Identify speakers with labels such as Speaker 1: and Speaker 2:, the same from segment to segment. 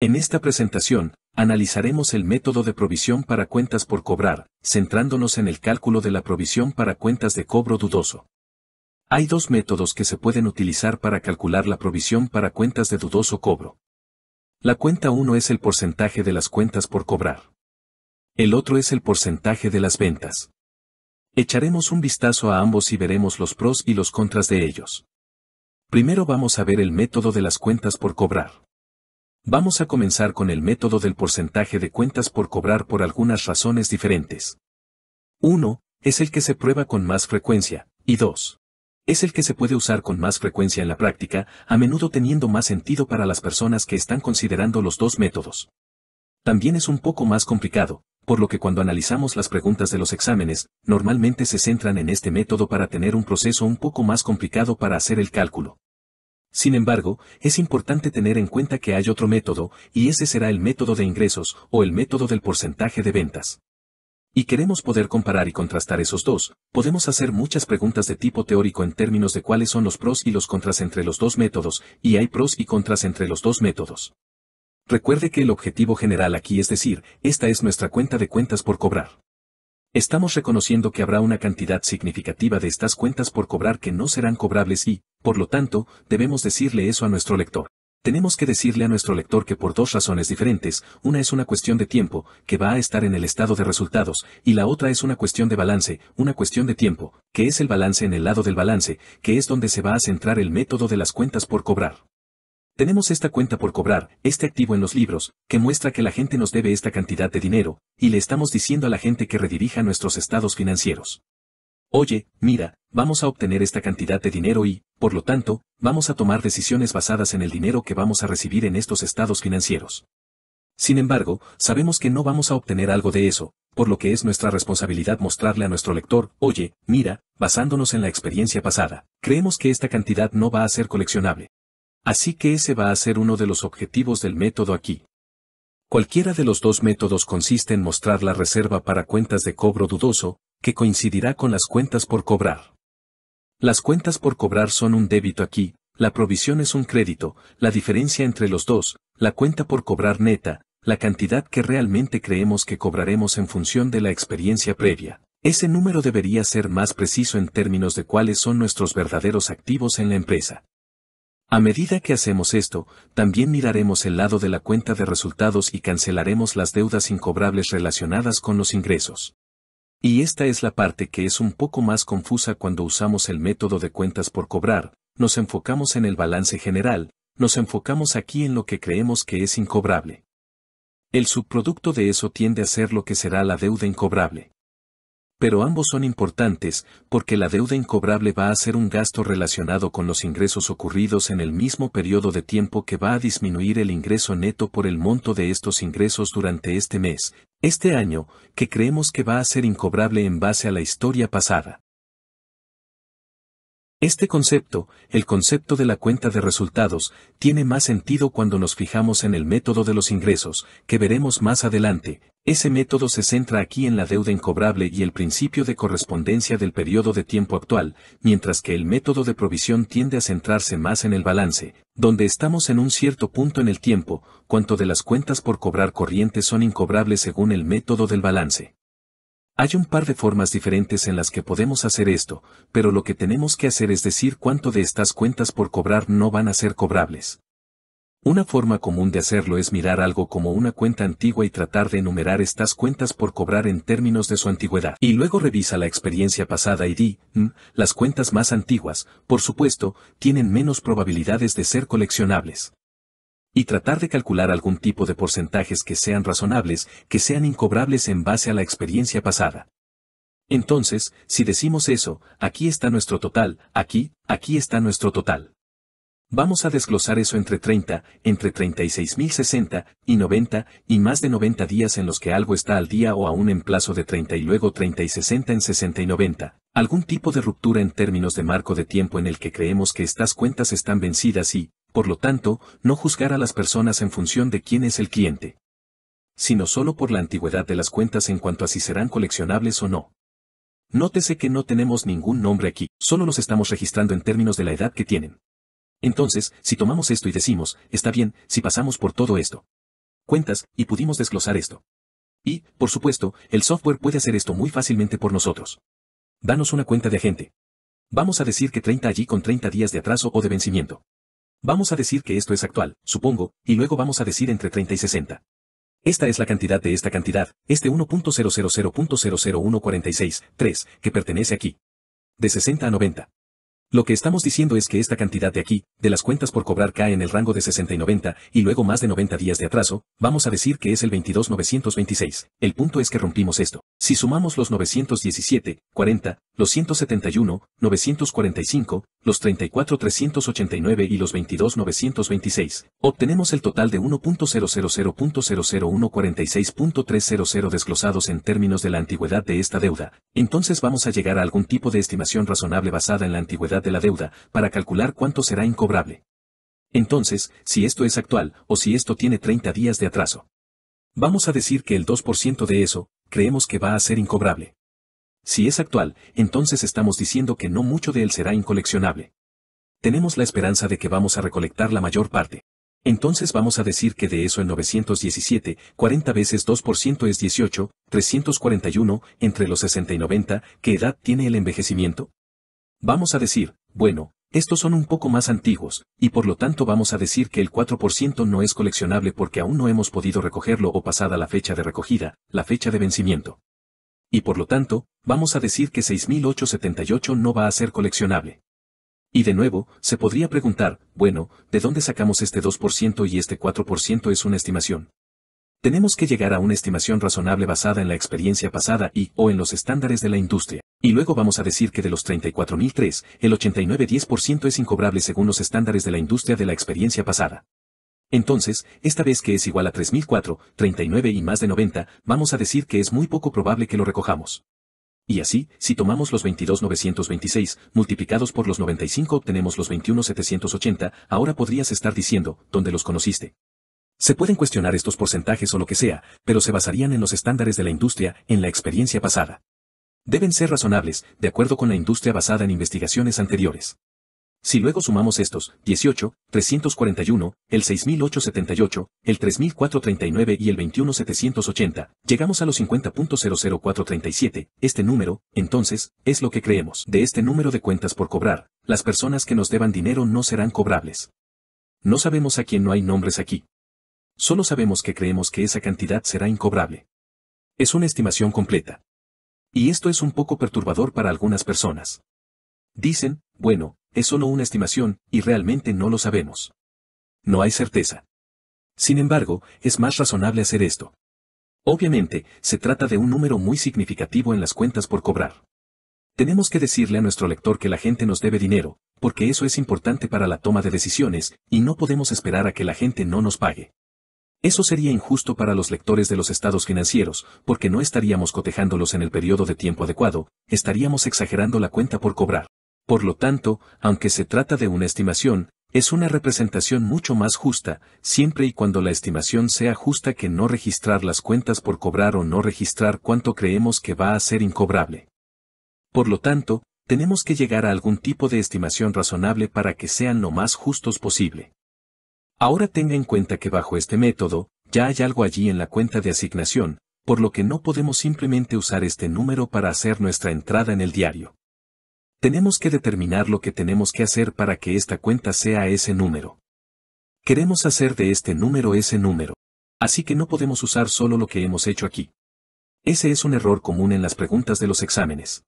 Speaker 1: En esta presentación, analizaremos el método de provisión para cuentas por cobrar, centrándonos en el cálculo de la provisión para cuentas de cobro dudoso. Hay dos métodos que se pueden utilizar para calcular la provisión para cuentas de dudoso cobro. La cuenta 1 es el porcentaje de las cuentas por cobrar. El otro es el porcentaje de las ventas. Echaremos un vistazo a ambos y veremos los pros y los contras de ellos. Primero vamos a ver el método de las cuentas por cobrar. Vamos a comenzar con el método del porcentaje de cuentas por cobrar por algunas razones diferentes. 1. Es el que se prueba con más frecuencia, y 2. Es el que se puede usar con más frecuencia en la práctica, a menudo teniendo más sentido para las personas que están considerando los dos métodos. También es un poco más complicado, por lo que cuando analizamos las preguntas de los exámenes, normalmente se centran en este método para tener un proceso un poco más complicado para hacer el cálculo. Sin embargo, es importante tener en cuenta que hay otro método, y ese será el método de ingresos, o el método del porcentaje de ventas. Y queremos poder comparar y contrastar esos dos, podemos hacer muchas preguntas de tipo teórico en términos de cuáles son los pros y los contras entre los dos métodos, y hay pros y contras entre los dos métodos. Recuerde que el objetivo general aquí es decir, esta es nuestra cuenta de cuentas por cobrar. Estamos reconociendo que habrá una cantidad significativa de estas cuentas por cobrar que no serán cobrables y, por lo tanto, debemos decirle eso a nuestro lector. Tenemos que decirle a nuestro lector que por dos razones diferentes, una es una cuestión de tiempo, que va a estar en el estado de resultados, y la otra es una cuestión de balance, una cuestión de tiempo, que es el balance en el lado del balance, que es donde se va a centrar el método de las cuentas por cobrar. Tenemos esta cuenta por cobrar, este activo en los libros, que muestra que la gente nos debe esta cantidad de dinero, y le estamos diciendo a la gente que redirija nuestros estados financieros. Oye, mira, vamos a obtener esta cantidad de dinero y, por lo tanto, vamos a tomar decisiones basadas en el dinero que vamos a recibir en estos estados financieros. Sin embargo, sabemos que no vamos a obtener algo de eso, por lo que es nuestra responsabilidad mostrarle a nuestro lector, oye, mira, basándonos en la experiencia pasada, creemos que esta cantidad no va a ser coleccionable. Así que ese va a ser uno de los objetivos del método aquí. Cualquiera de los dos métodos consiste en mostrar la reserva para cuentas de cobro dudoso, que coincidirá con las cuentas por cobrar. Las cuentas por cobrar son un débito aquí, la provisión es un crédito, la diferencia entre los dos, la cuenta por cobrar neta, la cantidad que realmente creemos que cobraremos en función de la experiencia previa. Ese número debería ser más preciso en términos de cuáles son nuestros verdaderos activos en la empresa. A medida que hacemos esto, también miraremos el lado de la cuenta de resultados y cancelaremos las deudas incobrables relacionadas con los ingresos. Y esta es la parte que es un poco más confusa cuando usamos el método de cuentas por cobrar, nos enfocamos en el balance general, nos enfocamos aquí en lo que creemos que es incobrable. El subproducto de eso tiende a ser lo que será la deuda incobrable. Pero ambos son importantes porque la deuda incobrable va a ser un gasto relacionado con los ingresos ocurridos en el mismo periodo de tiempo que va a disminuir el ingreso neto por el monto de estos ingresos durante este mes, este año, que creemos que va a ser incobrable en base a la historia pasada. Este concepto, el concepto de la cuenta de resultados, tiene más sentido cuando nos fijamos en el método de los ingresos, que veremos más adelante, ese método se centra aquí en la deuda incobrable y el principio de correspondencia del periodo de tiempo actual, mientras que el método de provisión tiende a centrarse más en el balance, donde estamos en un cierto punto en el tiempo, cuanto de las cuentas por cobrar corrientes son incobrables según el método del balance. Hay un par de formas diferentes en las que podemos hacer esto, pero lo que tenemos que hacer es decir cuánto de estas cuentas por cobrar no van a ser cobrables. Una forma común de hacerlo es mirar algo como una cuenta antigua y tratar de enumerar estas cuentas por cobrar en términos de su antigüedad. Y luego revisa la experiencia pasada y di, mm, las cuentas más antiguas, por supuesto, tienen menos probabilidades de ser coleccionables. Y tratar de calcular algún tipo de porcentajes que sean razonables, que sean incobrables en base a la experiencia pasada. Entonces, si decimos eso, aquí está nuestro total, aquí, aquí está nuestro total. Vamos a desglosar eso entre 30, entre 36.060 y 90 y más de 90 días en los que algo está al día o aún en plazo de 30 y luego 30 y 60 en 60 y 90. Algún tipo de ruptura en términos de marco de tiempo en el que creemos que estas cuentas están vencidas y, por lo tanto, no juzgar a las personas en función de quién es el cliente. Sino solo por la antigüedad de las cuentas en cuanto a si serán coleccionables o no. Nótese que no tenemos ningún nombre aquí, solo los estamos registrando en términos de la edad que tienen. Entonces, si tomamos esto y decimos, está bien, si pasamos por todo esto. Cuentas, y pudimos desglosar esto. Y, por supuesto, el software puede hacer esto muy fácilmente por nosotros. Danos una cuenta de agente. Vamos a decir que 30 allí con 30 días de atraso o de vencimiento. Vamos a decir que esto es actual, supongo, y luego vamos a decir entre 30 y 60. Esta es la cantidad de esta cantidad, este 1.000.001463, que pertenece aquí. De 60 a 90. Lo que estamos diciendo es que esta cantidad de aquí, de las cuentas por cobrar cae en el rango de 60 y 90, y luego más de 90 días de atraso, vamos a decir que es el 22.926. El punto es que rompimos esto. Si sumamos los 917, 40, los 171, 945, los 34.389 y los 22.926, obtenemos el total de 1.000.00146.300 desglosados en términos de la antigüedad de esta deuda. Entonces vamos a llegar a algún tipo de estimación razonable basada en la antigüedad de la deuda, para calcular cuánto será en entonces, si esto es actual, o si esto tiene 30 días de atraso. Vamos a decir que el 2% de eso, creemos que va a ser incobrable. Si es actual, entonces estamos diciendo que no mucho de él será incoleccionable. Tenemos la esperanza de que vamos a recolectar la mayor parte. Entonces vamos a decir que de eso en 917, 40 veces 2% es 18, 341, entre los 60 y 90, ¿qué edad tiene el envejecimiento? Vamos a decir, bueno, estos son un poco más antiguos, y por lo tanto vamos a decir que el 4% no es coleccionable porque aún no hemos podido recogerlo o pasada la fecha de recogida, la fecha de vencimiento. Y por lo tanto, vamos a decir que 6878 no va a ser coleccionable. Y de nuevo, se podría preguntar, bueno, ¿de dónde sacamos este 2% y este 4% es una estimación? Tenemos que llegar a una estimación razonable basada en la experiencia pasada y o en los estándares de la industria. Y luego vamos a decir que de los 34.003, el 89,10% es incobrable según los estándares de la industria de la experiencia pasada. Entonces, esta vez que es igual a 3004, 39 y más de 90, vamos a decir que es muy poco probable que lo recojamos. Y así, si tomamos los 22.926, multiplicados por los 95 obtenemos los 21.780, ahora podrías estar diciendo, ¿dónde los conociste? Se pueden cuestionar estos porcentajes o lo que sea, pero se basarían en los estándares de la industria, en la experiencia pasada deben ser razonables, de acuerdo con la industria basada en investigaciones anteriores. Si luego sumamos estos, 18, 341, el 6878, el 3439 y el 21780, llegamos a los 50.00437, este número, entonces, es lo que creemos. De este número de cuentas por cobrar, las personas que nos deban dinero no serán cobrables. No sabemos a quién no hay nombres aquí. Solo sabemos que creemos que esa cantidad será incobrable. Es una estimación completa. Y esto es un poco perturbador para algunas personas. Dicen, bueno, es solo una estimación, y realmente no lo sabemos. No hay certeza. Sin embargo, es más razonable hacer esto. Obviamente, se trata de un número muy significativo en las cuentas por cobrar. Tenemos que decirle a nuestro lector que la gente nos debe dinero, porque eso es importante para la toma de decisiones, y no podemos esperar a que la gente no nos pague. Eso sería injusto para los lectores de los estados financieros, porque no estaríamos cotejándolos en el periodo de tiempo adecuado, estaríamos exagerando la cuenta por cobrar. Por lo tanto, aunque se trata de una estimación, es una representación mucho más justa, siempre y cuando la estimación sea justa que no registrar las cuentas por cobrar o no registrar cuánto creemos que va a ser incobrable. Por lo tanto, tenemos que llegar a algún tipo de estimación razonable para que sean lo más justos posible. Ahora tenga en cuenta que bajo este método, ya hay algo allí en la cuenta de asignación, por lo que no podemos simplemente usar este número para hacer nuestra entrada en el diario. Tenemos que determinar lo que tenemos que hacer para que esta cuenta sea ese número. Queremos hacer de este número ese número. Así que no podemos usar solo lo que hemos hecho aquí. Ese es un error común en las preguntas de los exámenes.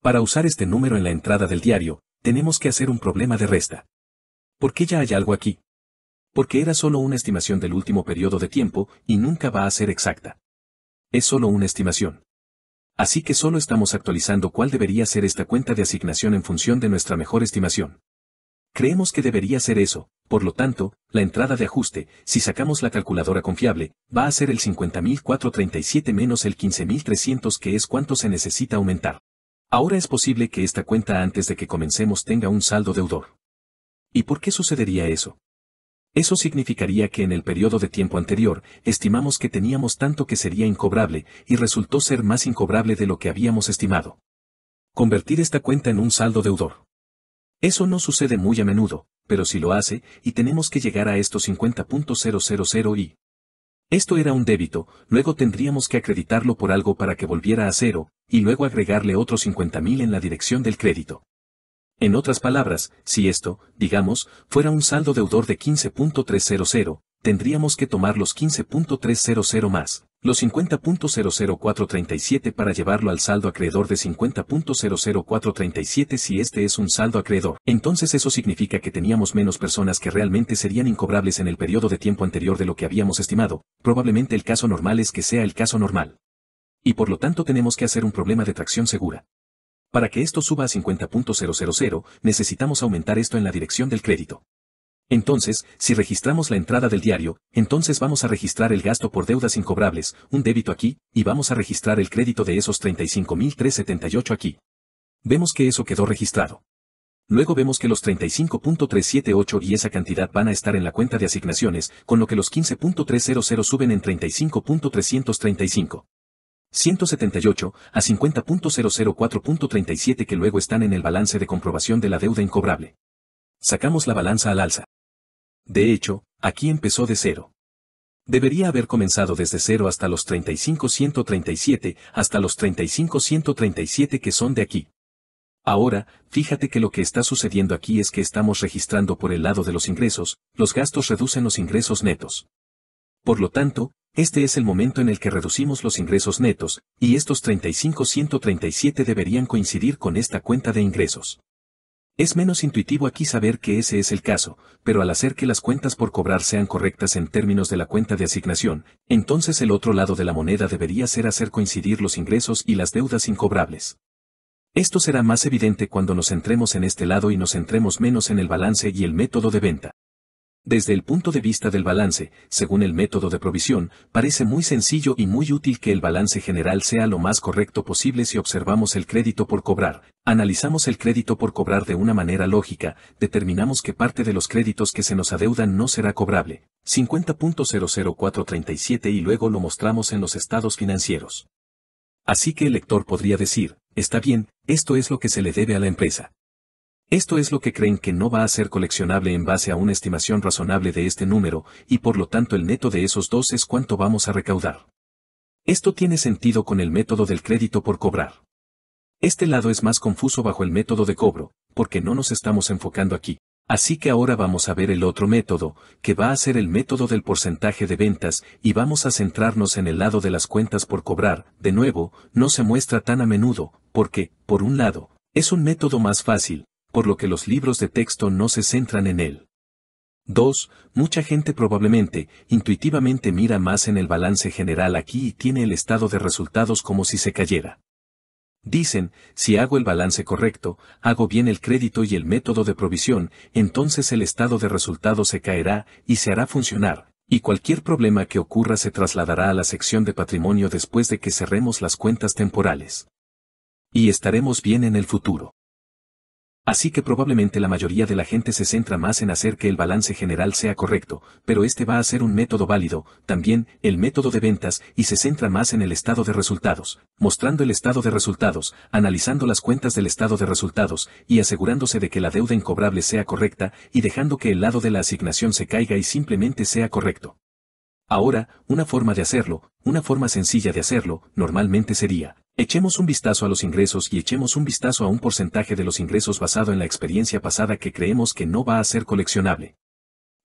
Speaker 1: Para usar este número en la entrada del diario, tenemos que hacer un problema de resta. ¿Por qué ya hay algo aquí, porque era solo una estimación del último periodo de tiempo y nunca va a ser exacta. Es solo una estimación. Así que solo estamos actualizando cuál debería ser esta cuenta de asignación en función de nuestra mejor estimación. Creemos que debería ser eso, por lo tanto, la entrada de ajuste, si sacamos la calculadora confiable, va a ser el 50.437 menos el 15.300 que es cuánto se necesita aumentar. Ahora es posible que esta cuenta antes de que comencemos tenga un saldo deudor. ¿Y por qué sucedería eso? Eso significaría que en el periodo de tiempo anterior, estimamos que teníamos tanto que sería incobrable, y resultó ser más incobrable de lo que habíamos estimado. Convertir esta cuenta en un saldo deudor. Eso no sucede muy a menudo, pero si lo hace, y tenemos que llegar a estos 50.000 y... Esto era un débito, luego tendríamos que acreditarlo por algo para que volviera a cero, y luego agregarle otros 50.000 en la dirección del crédito. En otras palabras, si esto, digamos, fuera un saldo deudor de 15.300, tendríamos que tomar los 15.300 más, los 50.00437 para llevarlo al saldo acreedor de 50.00437 si este es un saldo acreedor. Entonces eso significa que teníamos menos personas que realmente serían incobrables en el periodo de tiempo anterior de lo que habíamos estimado, probablemente el caso normal es que sea el caso normal. Y por lo tanto tenemos que hacer un problema de tracción segura. Para que esto suba a 50.000, necesitamos aumentar esto en la dirección del crédito. Entonces, si registramos la entrada del diario, entonces vamos a registrar el gasto por deudas incobrables, un débito aquí, y vamos a registrar el crédito de esos 35.378 aquí. Vemos que eso quedó registrado. Luego vemos que los 35.378 y esa cantidad van a estar en la cuenta de asignaciones, con lo que los 15.300 suben en 35.335. 178 a 50.004.37 que luego están en el balance de comprobación de la deuda incobrable. Sacamos la balanza al alza. De hecho, aquí empezó de cero. Debería haber comenzado desde cero hasta los 35.137, hasta los 35.137 que son de aquí. Ahora, fíjate que lo que está sucediendo aquí es que estamos registrando por el lado de los ingresos, los gastos reducen los ingresos netos. Por lo tanto, este es el momento en el que reducimos los ingresos netos, y estos 35.137 deberían coincidir con esta cuenta de ingresos. Es menos intuitivo aquí saber que ese es el caso, pero al hacer que las cuentas por cobrar sean correctas en términos de la cuenta de asignación, entonces el otro lado de la moneda debería ser hacer coincidir los ingresos y las deudas incobrables. Esto será más evidente cuando nos centremos en este lado y nos centremos menos en el balance y el método de venta. Desde el punto de vista del balance, según el método de provisión, parece muy sencillo y muy útil que el balance general sea lo más correcto posible si observamos el crédito por cobrar, analizamos el crédito por cobrar de una manera lógica, determinamos que parte de los créditos que se nos adeudan no será cobrable, 50.00437 y luego lo mostramos en los estados financieros. Así que el lector podría decir, está bien, esto es lo que se le debe a la empresa. Esto es lo que creen que no va a ser coleccionable en base a una estimación razonable de este número, y por lo tanto el neto de esos dos es cuánto vamos a recaudar. Esto tiene sentido con el método del crédito por cobrar. Este lado es más confuso bajo el método de cobro, porque no nos estamos enfocando aquí. Así que ahora vamos a ver el otro método, que va a ser el método del porcentaje de ventas, y vamos a centrarnos en el lado de las cuentas por cobrar, de nuevo, no se muestra tan a menudo, porque, por un lado, es un método más fácil, por lo que los libros de texto no se centran en él. 2. Mucha gente probablemente, intuitivamente mira más en el balance general aquí y tiene el estado de resultados como si se cayera. Dicen, si hago el balance correcto, hago bien el crédito y el método de provisión, entonces el estado de resultados se caerá y se hará funcionar, y cualquier problema que ocurra se trasladará a la sección de patrimonio después de que cerremos las cuentas temporales. Y estaremos bien en el futuro. Así que probablemente la mayoría de la gente se centra más en hacer que el balance general sea correcto, pero este va a ser un método válido, también, el método de ventas, y se centra más en el estado de resultados, mostrando el estado de resultados, analizando las cuentas del estado de resultados, y asegurándose de que la deuda incobrable sea correcta, y dejando que el lado de la asignación se caiga y simplemente sea correcto. Ahora, una forma de hacerlo, una forma sencilla de hacerlo, normalmente sería, Echemos un vistazo a los ingresos y echemos un vistazo a un porcentaje de los ingresos basado en la experiencia pasada que creemos que no va a ser coleccionable.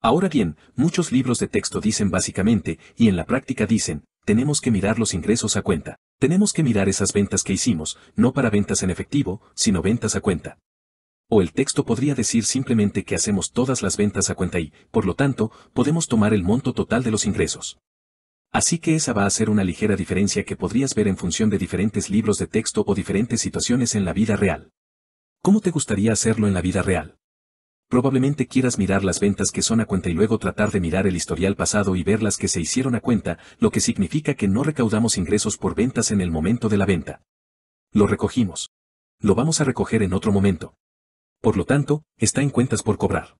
Speaker 1: Ahora bien, muchos libros de texto dicen básicamente, y en la práctica dicen, tenemos que mirar los ingresos a cuenta. Tenemos que mirar esas ventas que hicimos, no para ventas en efectivo, sino ventas a cuenta. O el texto podría decir simplemente que hacemos todas las ventas a cuenta y, por lo tanto, podemos tomar el monto total de los ingresos. Así que esa va a ser una ligera diferencia que podrías ver en función de diferentes libros de texto o diferentes situaciones en la vida real. ¿Cómo te gustaría hacerlo en la vida real? Probablemente quieras mirar las ventas que son a cuenta y luego tratar de mirar el historial pasado y ver las que se hicieron a cuenta, lo que significa que no recaudamos ingresos por ventas en el momento de la venta. Lo recogimos. Lo vamos a recoger en otro momento. Por lo tanto, está en cuentas por cobrar.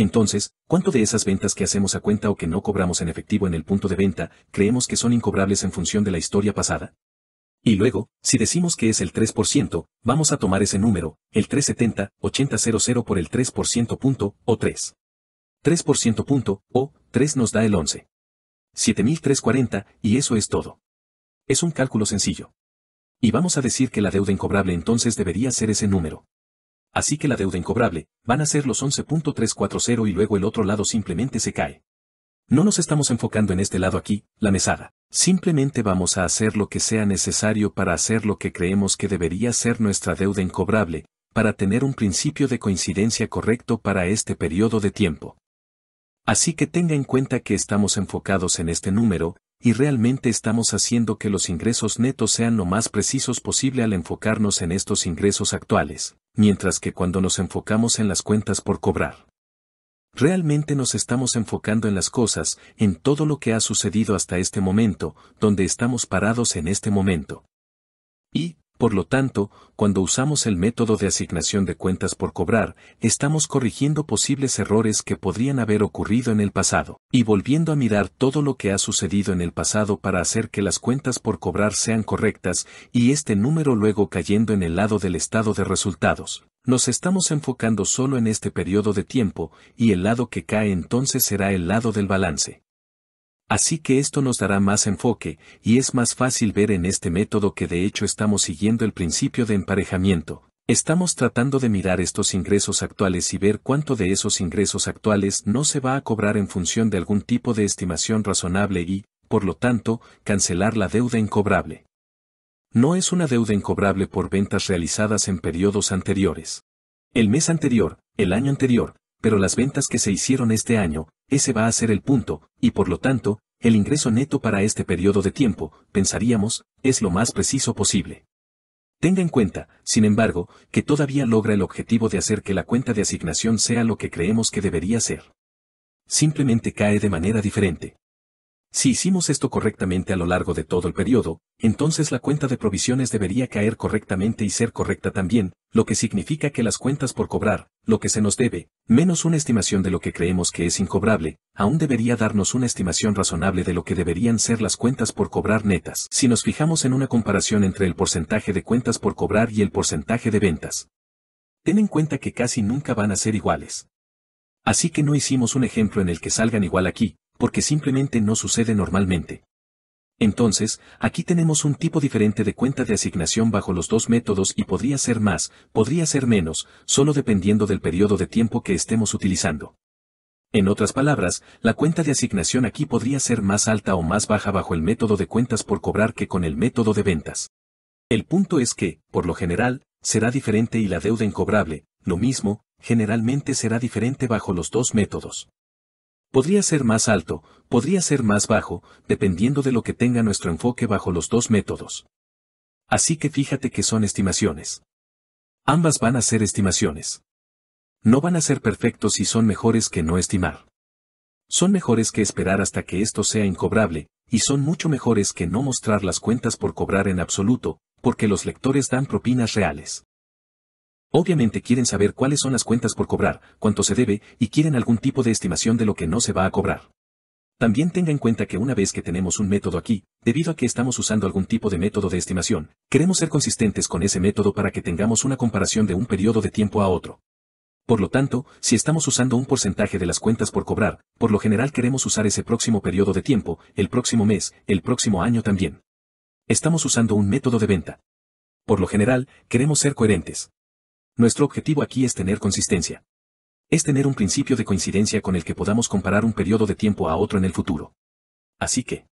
Speaker 1: Entonces, ¿cuánto de esas ventas que hacemos a cuenta o que no cobramos en efectivo en el punto de venta, creemos que son incobrables en función de la historia pasada? Y luego, si decimos que es el 3%, vamos a tomar ese número, el 370, 8000 por el 3% punto, o 3. 3% punto, o 3 nos da el 11. 7340, y eso es todo. Es un cálculo sencillo. Y vamos a decir que la deuda incobrable entonces debería ser ese número. Así que la deuda incobrable, van a ser los 11.340 y luego el otro lado simplemente se cae. No nos estamos enfocando en este lado aquí, la mesada. Simplemente vamos a hacer lo que sea necesario para hacer lo que creemos que debería ser nuestra deuda incobrable, para tener un principio de coincidencia correcto para este periodo de tiempo. Así que tenga en cuenta que estamos enfocados en este número, y realmente estamos haciendo que los ingresos netos sean lo más precisos posible al enfocarnos en estos ingresos actuales mientras que cuando nos enfocamos en las cuentas por cobrar, realmente nos estamos enfocando en las cosas, en todo lo que ha sucedido hasta este momento, donde estamos parados en este momento. Y, por lo tanto, cuando usamos el método de asignación de cuentas por cobrar, estamos corrigiendo posibles errores que podrían haber ocurrido en el pasado, y volviendo a mirar todo lo que ha sucedido en el pasado para hacer que las cuentas por cobrar sean correctas, y este número luego cayendo en el lado del estado de resultados. Nos estamos enfocando solo en este periodo de tiempo, y el lado que cae entonces será el lado del balance. Así que esto nos dará más enfoque, y es más fácil ver en este método que de hecho estamos siguiendo el principio de emparejamiento. Estamos tratando de mirar estos ingresos actuales y ver cuánto de esos ingresos actuales no se va a cobrar en función de algún tipo de estimación razonable y, por lo tanto, cancelar la deuda incobrable. No es una deuda incobrable por ventas realizadas en periodos anteriores. El mes anterior, el año anterior, pero las ventas que se hicieron este año, ese va a ser el punto, y por lo tanto, el ingreso neto para este periodo de tiempo, pensaríamos, es lo más preciso posible. Tenga en cuenta, sin embargo, que todavía logra el objetivo de hacer que la cuenta de asignación sea lo que creemos que debería ser. Simplemente cae de manera diferente. Si hicimos esto correctamente a lo largo de todo el periodo, entonces la cuenta de provisiones debería caer correctamente y ser correcta también, lo que significa que las cuentas por cobrar, lo que se nos debe, menos una estimación de lo que creemos que es incobrable, aún debería darnos una estimación razonable de lo que deberían ser las cuentas por cobrar netas. Si nos fijamos en una comparación entre el porcentaje de cuentas por cobrar y el porcentaje de ventas, ten en cuenta que casi nunca van a ser iguales. Así que no hicimos un ejemplo en el que salgan igual aquí, porque simplemente no sucede normalmente. Entonces, aquí tenemos un tipo diferente de cuenta de asignación bajo los dos métodos y podría ser más, podría ser menos, solo dependiendo del periodo de tiempo que estemos utilizando. En otras palabras, la cuenta de asignación aquí podría ser más alta o más baja bajo el método de cuentas por cobrar que con el método de ventas. El punto es que, por lo general, será diferente y la deuda incobrable, lo mismo, generalmente será diferente bajo los dos métodos. Podría ser más alto, podría ser más bajo, dependiendo de lo que tenga nuestro enfoque bajo los dos métodos. Así que fíjate que son estimaciones. Ambas van a ser estimaciones. No van a ser perfectos y son mejores que no estimar. Son mejores que esperar hasta que esto sea incobrable, y son mucho mejores que no mostrar las cuentas por cobrar en absoluto, porque los lectores dan propinas reales. Obviamente quieren saber cuáles son las cuentas por cobrar, cuánto se debe, y quieren algún tipo de estimación de lo que no se va a cobrar. También tenga en cuenta que una vez que tenemos un método aquí, debido a que estamos usando algún tipo de método de estimación, queremos ser consistentes con ese método para que tengamos una comparación de un periodo de tiempo a otro. Por lo tanto, si estamos usando un porcentaje de las cuentas por cobrar, por lo general queremos usar ese próximo periodo de tiempo, el próximo mes, el próximo año también. Estamos usando un método de venta. Por lo general, queremos ser coherentes. Nuestro objetivo aquí es tener consistencia. Es tener un principio de coincidencia con el que podamos comparar un periodo de tiempo a otro en el futuro. Así que,